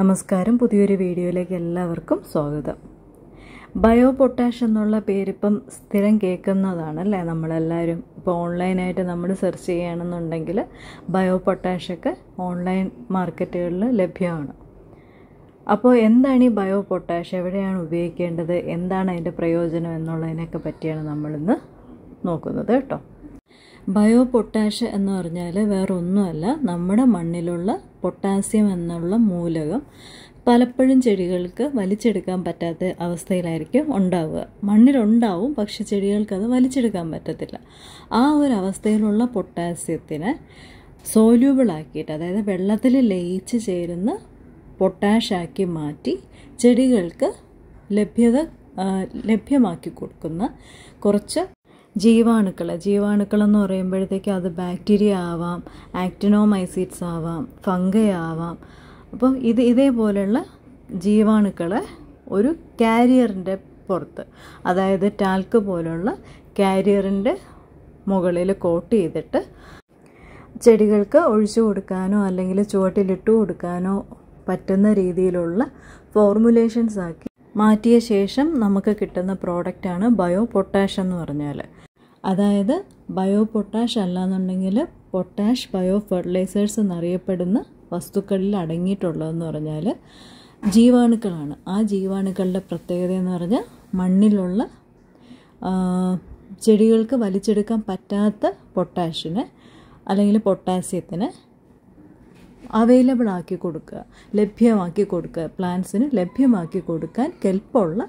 നമസ്കാരം പുതിയൊരു വീഡിയോയിലേക്ക് എല്ലാവർക്കും സ്വാഗതം ബയോ പൊട്ടാഷ് എന്നുള്ള പേരിപ്പം സ്ഥിരം കേൾക്കുന്നതാണ് അല്ലേ നമ്മളെല്ലാവരും ഇപ്പോൾ ഓൺലൈനായിട്ട് നമ്മൾ സെർച്ച് ചെയ്യുകയാണെന്നുണ്ടെങ്കിൽ ബയോ പൊട്ടാഷൊക്കെ ഓൺലൈൻ മാർക്കറ്റുകളിൽ ലഭ്യമാണ് അപ്പോൾ എന്താണ് ഈ ബയോ പൊട്ടാഷ് എവിടെയാണ് ഉപയോഗിക്കേണ്ടത് എന്താണ് അതിൻ്റെ പ്രയോജനം എന്നുള്ളതിനൊക്കെ പറ്റിയാണ് നമ്മളിന്ന് നോക്കുന്നത് കേട്ടോ ബയോ പൊട്ടാഷ് എന്ന് പറഞ്ഞാൽ വേറൊന്നുമല്ല നമ്മുടെ മണ്ണിലുള്ള പൊട്ടാസ്യം എന്നുള്ള മൂലകം പലപ്പോഴും ചെടികൾക്ക് വലിച്ചെടുക്കാൻ പറ്റാത്ത അവസ്ഥയിലായിരിക്കും ഉണ്ടാവുക മണ്ണിലുണ്ടാവും പക്ഷെ ചെടികൾക്ക് അത് വലിച്ചെടുക്കാൻ പറ്റത്തില്ല ആ ഒരു അവസ്ഥയിലുള്ള പൊട്ടാസ്യത്തിനെ സോല്യൂബിളാക്കിയിട്ട് അതായത് വെള്ളത്തിൽ ലയിച്ച് ചേരുന്ന പൊട്ടാഷാക്കി മാറ്റി ചെടികൾക്ക് ലഭ്യത ലഭ്യമാക്കി കൊടുക്കുന്ന കുറച്ച് ജീവാണുക്കൾ എന്ന് പറയുമ്പോഴത്തേക്ക് അത് ബാക്ടീരിയ ആവാം ആക്ടിനോമൈസീറ്റ്സ് ആവാം ഫംഗൈ ആവാം അപ്പം ഇത് ഇതേപോലെയുള്ള ജീവാണുക്കൾ ഒരു കാരിയറിൻ്റെ പുറത്ത് അതായത് ടാൽക്ക് പോലുള്ള കാരിയറിൻ്റെ മുകളിൽ കോട്ട് ചെയ്തിട്ട് ചെടികൾക്ക് ഒഴിച്ചു കൊടുക്കാനോ അല്ലെങ്കിൽ ചുവട്ടിലിട്ട് കൊടുക്കാനോ പറ്റുന്ന രീതിയിലുള്ള ഫോർമുലേഷൻസ് ആക്കി മാറ്റിയ ശേഷം നമുക്ക് കിട്ടുന്ന പ്രോഡക്റ്റാണ് ബയോ പൊട്ടാഷ് എന്ന് പറഞ്ഞാൽ അതായത് ബയോ പൊട്ടാഷ് അല്ലാന്നുണ്ടെങ്കിൽ പൊട്ടാഷ് ബയോ ഫെർട്ടിലൈസേഴ്സ് എന്നറിയപ്പെടുന്ന വസ്തുക്കളിൽ അടങ്ങിയിട്ടുള്ളതെന്ന് പറഞ്ഞാൽ ജീവാണുക്കളാണ് ആ ജീവാണുക്കളുടെ പ്രത്യേകത എന്ന് പറഞ്ഞാൽ മണ്ണിലുള്ള ചെടികൾക്ക് വലിച്ചെടുക്കാൻ പറ്റാത്ത പൊട്ടാഷിന് അല്ലെങ്കിൽ പൊട്ടാസ്യത്തിന് അവൈലബിൾ ആക്കി കൊടുക്കുക ലഭ്യമാക്കി കൊടുക്കുക പ്ലാന്റ്സിന് ലഭ്യമാക്കി കൊടുക്കാൻ കെൽപ്പുള്ള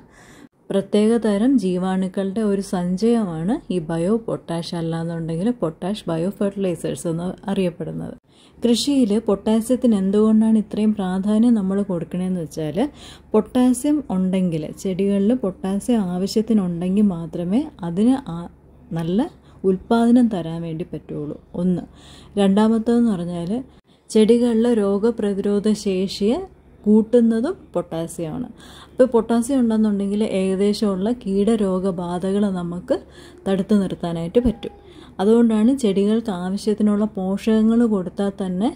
പ്രത്യേകതരം ജീവാണുക്കളുടെ ഒരു സഞ്ചയമാണ് ഈ ബയോ പൊട്ടാഷ് അല്ലാന്നുണ്ടെങ്കിൽ പൊട്ടാഷ് ബയോ ഫെർട്ടിലൈസേഴ്സ് എന്ന് അറിയപ്പെടുന്നത് കൃഷിയിൽ പൊട്ടാസ്യത്തിന് എന്തുകൊണ്ടാണ് ഇത്രയും പ്രാധാന്യം നമ്മൾ കൊടുക്കണമെന്ന് വെച്ചാൽ പൊട്ടാസ്യം ഉണ്ടെങ്കിൽ ചെടികളിൽ പൊട്ടാസ്യം ആവശ്യത്തിനുണ്ടെങ്കിൽ മാത്രമേ അതിന് നല്ല ഉൽപ്പാദനം തരാൻ വേണ്ടി പറ്റുള്ളൂ ഒന്ന് രണ്ടാമത്തതെന്ന് പറഞ്ഞാൽ ചെടികളിലെ രോഗപ്രതിരോധ ശേഷിയെ കൂട്ടുന്നതും പൊട്ടാസ്യമാണ് അപ്പോൾ പൊട്ടാസ്യം ഉണ്ടെന്നുണ്ടെങ്കിൽ ഏകദേശമുള്ള കീടരോഗബാധകൾ നമുക്ക് തടുത്തു നിർത്താനായിട്ട് പറ്റും അതുകൊണ്ടാണ് ചെടികൾക്ക് ആവശ്യത്തിനുള്ള പോഷകങ്ങൾ കൊടുത്താൽ തന്നെ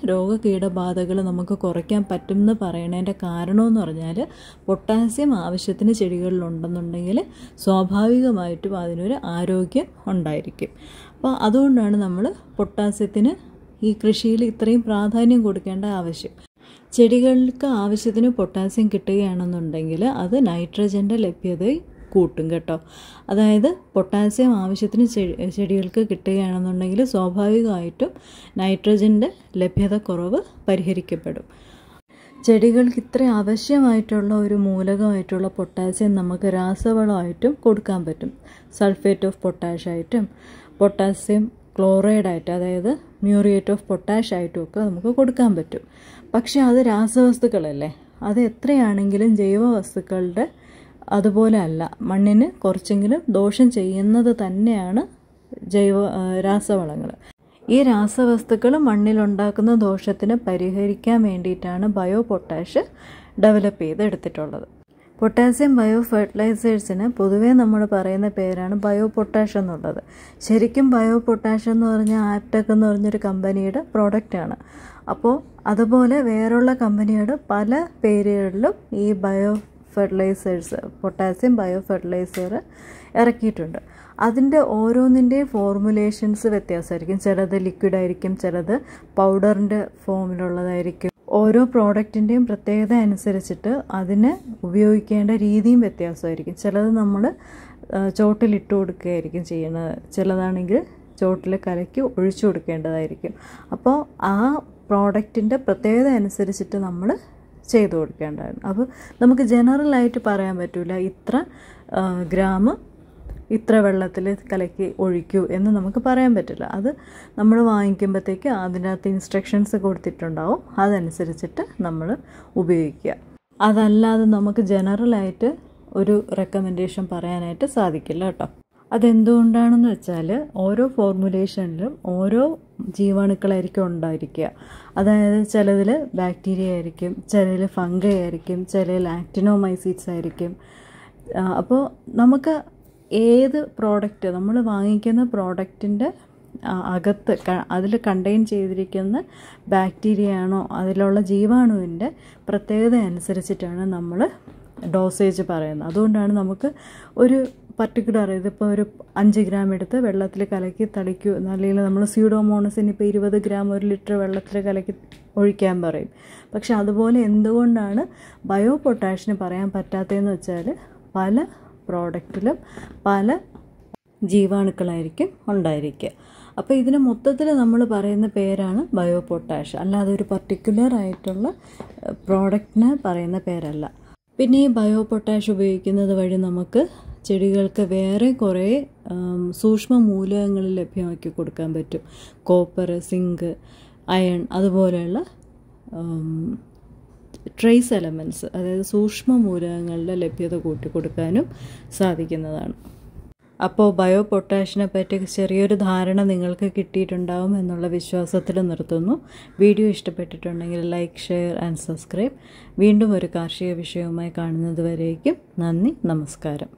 കീടബാധകൾ നമുക്ക് കുറയ്ക്കാൻ പറ്റും എന്ന് പറയുന്നതിൻ്റെ കാരണമെന്ന് പറഞ്ഞാൽ പൊട്ടാസ്യം ആവശ്യത്തിന് ചെടികളിലുണ്ടെന്നുണ്ടെങ്കിൽ സ്വാഭാവികമായിട്ടും അതിനൊരു ആരോഗ്യം ഉണ്ടായിരിക്കും അപ്പോൾ അതുകൊണ്ടാണ് നമ്മൾ പൊട്ടാസ്യത്തിന് ഈ കൃഷിയിൽ ഇത്രയും പ്രാധാന്യം കൊടുക്കേണ്ട ആവശ്യം ചെടികൾക്ക് ആവശ്യത്തിന് പൊട്ടാസ്യം കിട്ടുകയാണെന്നുണ്ടെങ്കിൽ അത് നൈട്രജൻ്റെ ലഭ്യത കൂട്ടും കേട്ടോ അതായത് പൊട്ടാസ്യം ആവശ്യത്തിന് ചെടികൾക്ക് കിട്ടുകയാണെന്നുണ്ടെങ്കിൽ സ്വാഭാവികമായിട്ടും നൈട്രജൻ്റെ ലഭ്യത കുറവ് പരിഹരിക്കപ്പെടും ചെടികൾക്ക് ഇത്ര ആവശ്യമായിട്ടുള്ള ഒരു മൂലകമായിട്ടുള്ള പൊട്ടാസ്യം നമുക്ക് രാസവളമായിട്ടും കൊടുക്കാൻ പറ്റും സൾഫേറ്റ് ഓഫ് പൊട്ടാഷായിട്ടും പൊട്ടാസ്യം ക്ലോറൈഡായിട്ട് അതായത് മ്യൂറിയേറ്റ് ഓഫ് പൊട്ടാഷ് ആയിട്ടും ഒക്കെ നമുക്ക് കൊടുക്കാൻ പറ്റും പക്ഷേ അത് രാസവസ്തുക്കളല്ലേ അത് എത്രയാണെങ്കിലും ജൈവ വസ്തുക്കളുടെ അതുപോലെ അല്ല മണ്ണിന് കുറച്ചെങ്കിലും ദോഷം ചെയ്യുന്നത് തന്നെയാണ് ജൈവ രാസവളങ്ങൾ ഈ രാസവസ്തുക്കൾ മണ്ണിലുണ്ടാക്കുന്ന ദോഷത്തിന് പരിഹരിക്കാൻ വേണ്ടിയിട്ടാണ് ബയോ പൊട്ടാഷ് ഡെവലപ്പ് ചെയ്ത് എടുത്തിട്ടുള്ളത് പൊട്ടാസ്യം ബയോ ഫെർട്ടിലൈസേഴ്സിന് പൊതുവേ നമ്മൾ പറയുന്ന പേരാണ് ബയോ പൊട്ടാഷ് എന്നുള്ളത് ശരിക്കും ബയോ പൊട്ടാഷ് എന്ന് പറഞ്ഞാൽ ആപ്ടെക് എന്ന് പറഞ്ഞൊരു കമ്പനിയുടെ പ്രോഡക്റ്റാണ് അപ്പോൾ അതുപോലെ വേറുള്ള കമ്പനിയുടെ പല പേരുകളിലും ഈ bio fertilisers potassium bio fertiliser ഇറക്കിയിട്ടുണ്ട് അതിൻ്റെ ഓരോന്നിൻ്റെയും ഫോർമുലേഷൻസ് വ്യത്യാസമായിരിക്കും ചിലത് ലിക്വിഡ് ആയിരിക്കും ചിലത് പൗഡറിൻ്റെ ഫോമിലുള്ളതായിരിക്കും ഓരോ പ്രോഡക്റ്റിൻ്റെയും പ്രത്യേകത അനുസരിച്ചിട്ട് അതിന് ഉപയോഗിക്കേണ്ട രീതിയും വ്യത്യാസമായിരിക്കും ചിലത് നമ്മൾ ചോട്ടിലിട്ട് കൊടുക്കുകയായിരിക്കും ചെയ്യുന്നത് ചിലതാണെങ്കിൽ ചോട്ടിൽ കലക്കി ഒഴിച്ചു കൊടുക്കേണ്ടതായിരിക്കും അപ്പോൾ ആ പ്രോഡക്റ്റിൻ്റെ പ്രത്യേകത അനുസരിച്ചിട്ട് നമ്മൾ ചെയ്തു കൊടുക്കേണ്ടതാണ് അപ്പോൾ നമുക്ക് ജനറലായിട്ട് പറയാൻ പറ്റില്ല ഇത്ര ഗ്രാം ഇത്ര വെള്ളത്തിൽ കലക്കി ഒഴിക്കൂ എന്ന് നമുക്ക് പറയാൻ പറ്റില്ല അത് നമ്മൾ വാങ്ങിക്കുമ്പോഴത്തേക്ക് അതിനകത്ത് ഇൻസ്ട്രക്ഷൻസ് കൊടുത്തിട്ടുണ്ടാവും അതനുസരിച്ചിട്ട് നമ്മൾ ഉപയോഗിക്കുക അതല്ലാതെ നമുക്ക് ജനറലായിട്ട് ഒരു റെക്കമെൻഡേഷൻ പറയാനായിട്ട് സാധിക്കില്ല കേട്ടോ അതെന്തുകൊണ്ടാണെന്ന് വെച്ചാൽ ഓരോ ഫോർമുലേഷനിലും ഓരോ ജീവാണുക്കളായിരിക്കും ഉണ്ടായിരിക്കുക അതായത് ചിലതിൽ ബാക്ടീരിയ ആയിരിക്കും ചിലതിൽ ഫംഗൈ ആയിരിക്കും ചിലതിൽ ആക്ടിനോമൈസീറ്റ്സ് ആയിരിക്കും അപ്പോൾ നമുക്ക് ഏത് പ്രോഡക്റ്റ് നമ്മൾ വാങ്ങിക്കുന്ന പ്രോഡക്റ്റിൻ്റെ അകത്ത് അതിൽ കണ്ടെയ്ൻ ചെയ്തിരിക്കുന്ന ബാക്ടീരിയയാണോ അതിലുള്ള ജീവാണുവിൻ്റെ പ്രത്യേകത അനുസരിച്ചിട്ടാണ് നമ്മൾ ഡോസേജ് പറയുന്നത് അതുകൊണ്ടാണ് നമുക്ക് ഒരു പർട്ടിക്കുലർ ഇതിപ്പോൾ ഒരു അഞ്ച് ഗ്രാം എടുത്ത് വെള്ളത്തിൽ കലക്കി തളിക്കൂ അല്ലെങ്കിൽ നമ്മൾ സ്യൂഡോമോണസിന് ഇപ്പോൾ ഇരുപത് ഗ്രാം ഒരു ലിറ്റർ വെള്ളത്തിൽ കലക്കി ഒഴിക്കാൻ പറയും പക്ഷെ അതുപോലെ എന്തുകൊണ്ടാണ് ബയോ പൊട്ടാഷിന് പറയാൻ പറ്റാത്തതെന്ന് വെച്ചാൽ പല പ്രോഡക്റ്റിലും പല ജീവാണുക്കളായിരിക്കും ഉണ്ടായിരിക്കുക അപ്പോൾ ഇതിന് മൊത്തത്തിൽ നമ്മൾ പറയുന്ന പേരാണ് ബയോ പൊട്ടാഷ് അല്ലാതെ ഒരു പർട്ടിക്കുലർ ആയിട്ടുള്ള പ്രോഡക്റ്റിന് പറയുന്ന പേരല്ല പിന്നെ ഈ ബയോ പൊട്ടാഷ് ഉപയോഗിക്കുന്നത് വഴി നമുക്ക് ചെടികൾക്ക് വേറെ കുറേ സൂക്ഷ്മ മൂലകങ്ങൾ ലഭ്യമാക്കി കൊടുക്കാൻ പറ്റും കോപ്പർ സിങ്ക് അയൺ അതുപോലെയുള്ള ട്രേസ് എലമെൻറ്റ്സ് അതായത് സൂക്ഷ്മ മൂലകങ്ങളുടെ ലഭ്യത കൂട്ടിക്കൊടുക്കാനും സാധിക്കുന്നതാണ് അപ്പോൾ ബയോ പൊട്ടാഷിനെ പറ്റി ചെറിയൊരു ധാരണ നിങ്ങൾക്ക് കിട്ടിയിട്ടുണ്ടാവും എന്നുള്ള വിശ്വാസത്തിൽ നിർത്തുന്നു വീഡിയോ ഇഷ്ടപ്പെട്ടിട്ടുണ്ടെങ്കിൽ ലൈക്ക് ഷെയർ ആൻഡ് സബ്സ്ക്രൈബ് വീണ്ടും ഒരു കാർഷിക വിഷയവുമായി കാണുന്നത് നന്ദി നമസ്കാരം